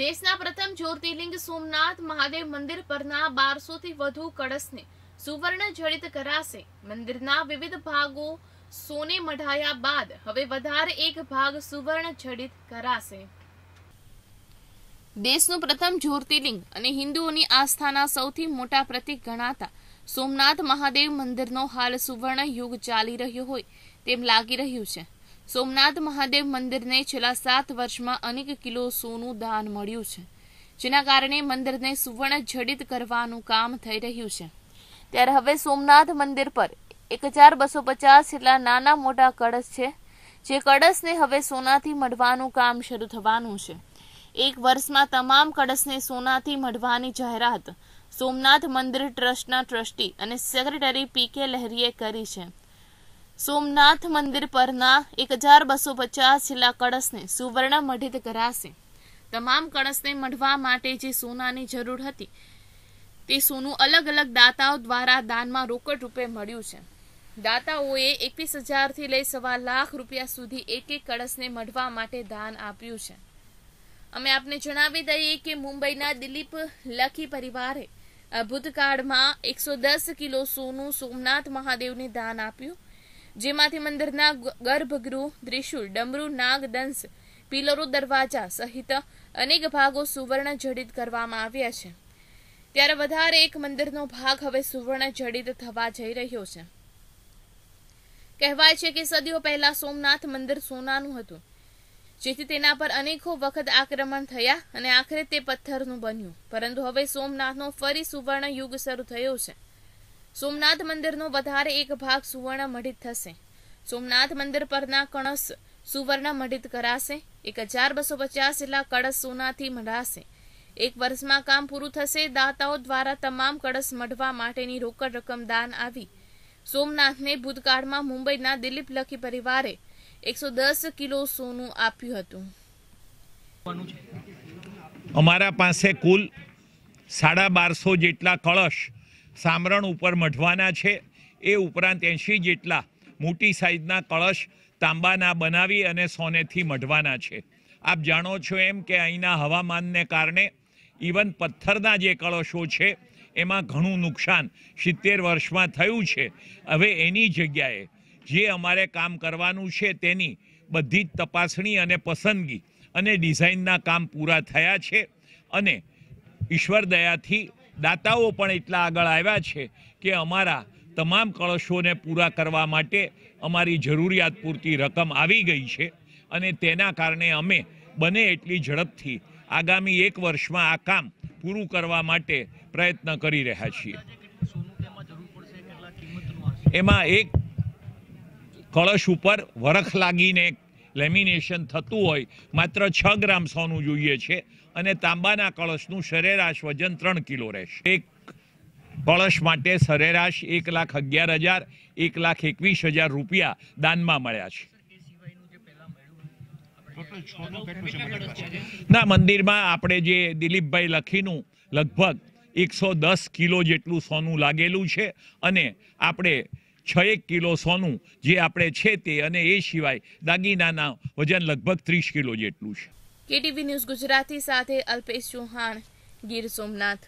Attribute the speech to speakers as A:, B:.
A: દેશના પ્રથમ જ્યોતિર્લિંગ સોમનાથ મહાદેવ મંદિર પરના બારસો થી વધુ કળશને સુવર્ણ જડિત કરાશે મંદિરના વિવિધ ભાગો સોને મઢાયા બાદ હવે વધારે એક ભાગ સુવર્ણ જડિત કરાશે દેશનું પ્રથમ જ્યોતિર્લિંગ અને હિન્દુઓની આસ્થાના સૌથી મોટા પ્રતિક ગણાતા સોમનાથ મહાદેવ મંદિરનો હાલ સુવર્ણ યુગ ચાલી રહ્યો હોય તેમ લાગી રહ્યું છે સોમનાથ મહાદેવ મંદિરને છેલ્લા સાત વર્ષમાં અનેક કિલો સોનું દાન મળ્યું છે જેના કારણે મંદિરને સુવર્ણ જડિત કરવાનું કામ થઈ રહ્યું છે ત્યારે હવે સોમનાથ મંદિર પર એક હજાર બસો પચાસ જેટલા નાના મોટા કળશ છે જે કળશને હવે સોનાથી મઢવાનું કામ શરૂ થવાનું છે એક વર્ષમાં તમામ કળશને સોનાથી મઢવાની જાહેરાત સોમનાથ મંદિર ટ્રસ્ટના ટ્રસ્ટી અને સેક્રેટરી પી કે લહેરીએ કરી છે સોમનાથ મંદિર પરના એક હજાર બસો પચાસ જેટલા કળશને સુવર્ણ મઢિત કરાશે તમામ કળશને મઢવા માટે જે સોનાની જરૂર હતી તે સોનું અલગ અલગ દાતાઓ દ્વારા દાનમાં રોકડ રૂપે મળ્યું છે દાતાઓએ એકવીસ હજારથી લઈ સવા લાખ રૂપિયા સુધી એક એક કળશને મઢવા માટે દાન આપ્યું છે અમે આપને જણાવી દઈએ કે મુંબઈના દિલીપ લખી પરિવારે ભૂતકાળમાં એકસો દસ કિલો સોનું સોમનાથ મહાદેવને દાન આપ્યું જેમાંથી મંદિરના ગર્ભગૃહ ત્રિશુલ ડમરુ નાગદંશ પિલરો દરવાજા સહિત અનેક ભાગો સુવર્ણ જડિત કરવામાં આવ્યા છે ત્યારે વધારે એક મંદિરનો ભાગ હવે સુવર્ણ જડિત થવા જઈ રહ્યો છે કહેવાય છે કે સદીઓ પહેલા સોમનાથ મંદિર સોનાનું હતું જેથી તેના પર અનેકો વખત આક્રમણ થયા અને આખરે તે પથ્થરનું બન્યું પરંતુ હવે સોમનાથનો ફરી સુવર્ણ યુગ શરૂ થયો છે સોમનાથ મંદિરનો વધારે એક ભાગ સુવર્ણ મઢિત થશે સોમનાથ મંદિર પરના કણસ સુવર્ણ મઢિત કરાશે એક હજાર બસો પચાસ જેટલા કળશ સોનાથી મઢાશે એક વર્ષમાં કામ પૂરું થશે દાતાઓ દ્વારા તમામ કળશ મઢવા માટેની રોકડ રકમ દાન આવી સોમનાથને ભૂતકાળમાં મુંબઈના દિલીપ લખી પરિવારે એકસો દસ કિલો સોનું આપ્યું હતું
B: અમારા પાસે કુલ સાડા બારસો જેટલા કળશ સામરણ ઉપર મઢવાના છે એ ઉપરાંત એંશી જેટલા મોટી સાઇઝના કળશ તાંબાના બનાવી અને સોનેથી મઢવાના છે આપ જાણો છો એમ કે અહીંના હવામાનને કારણે ઇવન પથ્થરના જે કળશો છે એમાં ઘણું નુકસાન સિત્તેર વર્ષમાં થયું છે હવે એની જગ્યાએ જે અમારે કામ કરવાનું છે તેની બધી જ તપાસણી અને પસંદગી અને ડિઝાઇનના કામ પૂરા થયા છે અને ઈશ્વર દયાથી દાતાઓ પણ એટલા આગળ આવ્યા છે કે અમારા તમામ કળશોને પૂરા કરવા માટે અમારી જરૂરિયાત પૂરતી રકમ આવી ગઈ છે અને તેના કારણે અમે બને એટલી ઝડપથી આગામી એક વર્ષમાં આ કામ પૂરું કરવા માટે પ્રયત્ન કરી રહ્યા છીએ એમાં એક કળશ ઉપર વરખ લાગીને લેમિનેશન થતું હોય માત્ર છ ગ્રામ સોનું જોઈએ છે અને તાંબાના કળશનું સરેરાશ વજન ત્રણ કિલો રહેશે એક કળશ માટે સરેરાશ એક લાખ અગિયાર હજાર એક લાખ એકવીસ હજાર રૂપિયા દાનમાં મળ્યા છે ના મંદિરમાં આપણે જે દિલીપભાઈ લખીનું લગભગ એકસો દસ કિલો જેટલું સોનું લાગેલું છે અને આપણે છ એક કિલો સોનું જે આપણે છે તે અને એ સિવાય દાગીનાના વજન લગભગ ત્રીસ કિલો જેટલું છે
A: કેટીવી ન્યૂઝ ગુજરાતી સાથે અલ્પેશ ચૌહાણ ગીર સોમનાથ